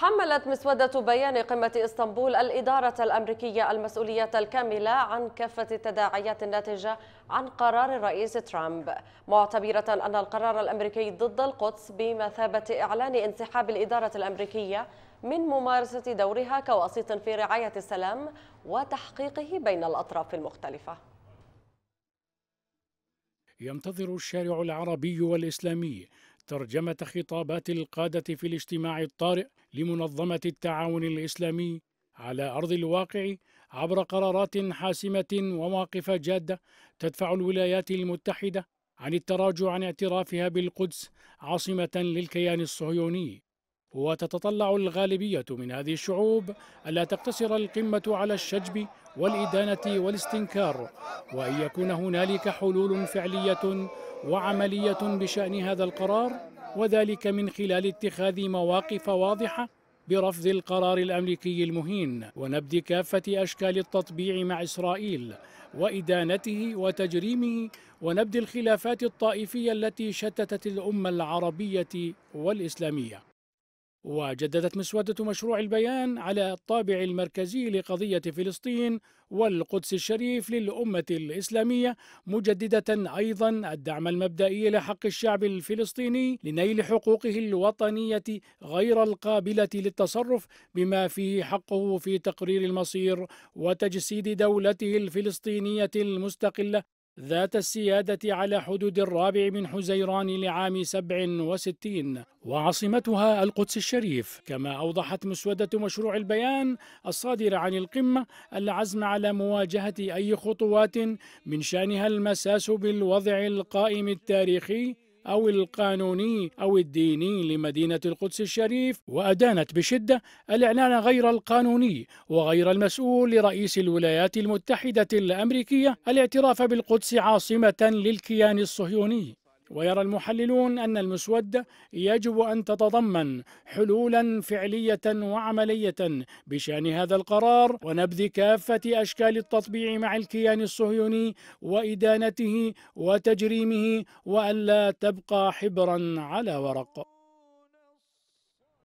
حملت مسودة بيان قمة إسطنبول الإدارة الأمريكية المسؤولية الكاملة عن كافة التداعيات الناتجة عن قرار الرئيس ترامب معتبرة أن القرار الأمريكي ضد القدس بمثابة إعلان انسحاب الإدارة الأمريكية من ممارسة دورها كوسيط في رعاية السلام وتحقيقه بين الأطراف المختلفة ينتظر الشارع العربي والإسلامي ترجمة خطابات القادة في الاجتماع الطارئ لمنظمة التعاون الإسلامي على أرض الواقع عبر قرارات حاسمة ومواقف جادة تدفع الولايات المتحدة عن التراجع عن اعترافها بالقدس عاصمة للكيان الصهيوني وتتطلع الغالبية من هذه الشعوب ألا تقتصر القمة على الشجب والإدانة والاستنكار وأن يكون هنالك حلول فعلية وعملية بشأن هذا القرار وذلك من خلال اتخاذ مواقف واضحة برفض القرار الأمريكي المهين ونبذ كافة أشكال التطبيع مع إسرائيل وإدانته وتجريمه ونبذ الخلافات الطائفية التي شتتت الأمة العربية والإسلامية وجددت مسودة مشروع البيان على الطابع المركزي لقضية فلسطين والقدس الشريف للأمة الإسلامية مجددة أيضا الدعم المبدئي لحق الشعب الفلسطيني لنيل حقوقه الوطنية غير القابلة للتصرف بما فيه حقه في تقرير المصير وتجسيد دولته الفلسطينية المستقلة ذات السيادة على حدود الرابع من حزيران لعام 67 وعاصمتها القدس الشريف كما أوضحت مسودة مشروع البيان الصادرة عن القمة العزم على مواجهة أي خطوات من شأنها المساس بالوضع القائم التاريخي أو القانوني أو الديني لمدينة القدس الشريف وأدانت بشدة الإعلان غير القانوني وغير المسؤول لرئيس الولايات المتحدة الأمريكية الاعتراف بالقدس عاصمة للكيان الصهيوني ويرى المحللون أن المسودة يجب أن تتضمن حلولا فعلية وعملية بشأن هذا القرار ونبذ كافة أشكال التطبيع مع الكيان الصهيوني وإدانته وتجريمه وألا تبقى حبرا على ورق